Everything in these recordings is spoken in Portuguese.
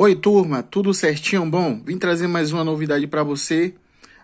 Oi, turma, tudo certinho? Bom, vim trazer mais uma novidade para você.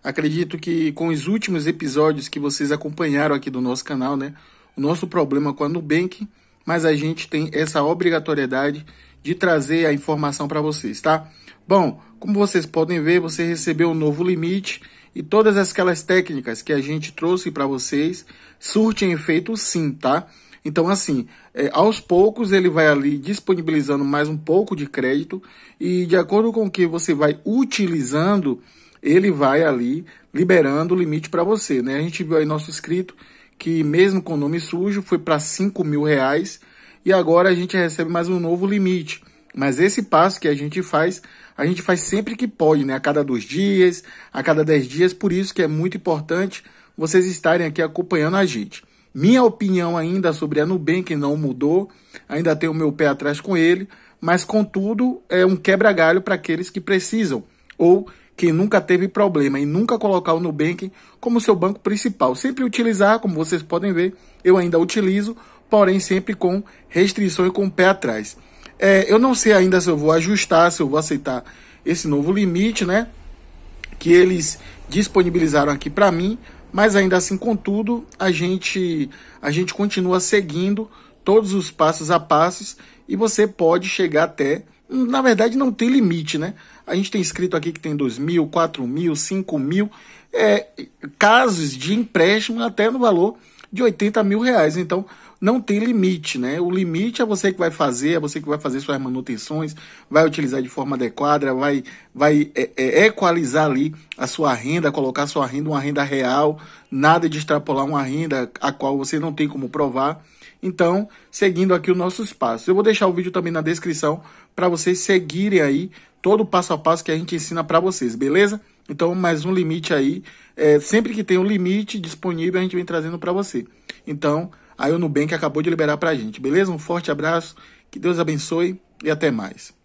Acredito que com os últimos episódios que vocês acompanharam aqui do nosso canal, né? O nosso problema com a Nubank, mas a gente tem essa obrigatoriedade de trazer a informação para vocês, tá? Bom, como vocês podem ver, você recebeu um novo limite e todas aquelas técnicas que a gente trouxe para vocês surtem efeito sim, tá? Então, assim, é, aos poucos ele vai ali disponibilizando mais um pouco de crédito e de acordo com o que você vai utilizando, ele vai ali liberando o limite para você, né? A gente viu aí nosso escrito que mesmo com o nome sujo foi para 5 mil reais e agora a gente recebe mais um novo limite. Mas esse passo que a gente faz, a gente faz sempre que pode, né? A cada dois dias, a cada dez dias. Por isso que é muito importante vocês estarem aqui acompanhando a gente. Minha opinião ainda sobre a Nubank não mudou, ainda tenho meu pé atrás com ele, mas contudo é um quebra-galho para aqueles que precisam ou quem nunca teve problema e nunca colocar o Nubank como seu banco principal. Sempre utilizar, como vocês podem ver, eu ainda utilizo, porém sempre com restrição e com o pé atrás. É, eu não sei ainda se eu vou ajustar, se eu vou aceitar esse novo limite, né? Que eles disponibilizaram aqui para mim, mas ainda assim, contudo, a gente, a gente continua seguindo todos os passos a passos e você pode chegar até. Na verdade, não tem limite, né? A gente tem escrito aqui que tem 2 mil, 4 mil, 5 mil, é, casos de empréstimo até no valor de 80 mil reais. Então, não tem limite, né? O limite é você que vai fazer, é você que vai fazer suas manutenções, vai utilizar de forma adequada, vai, vai é, é, equalizar ali a sua renda, colocar sua renda, uma renda real, nada de extrapolar uma renda a qual você não tem como provar. Então, seguindo aqui o nosso espaço. Eu vou deixar o vídeo também na descrição para vocês seguirem aí todo o passo a passo que a gente ensina para vocês, beleza? Então, mais um limite aí. É, sempre que tem um limite disponível, a gente vem trazendo para você. Então, aí o Nubank acabou de liberar para a gente, beleza? Um forte abraço, que Deus abençoe e até mais.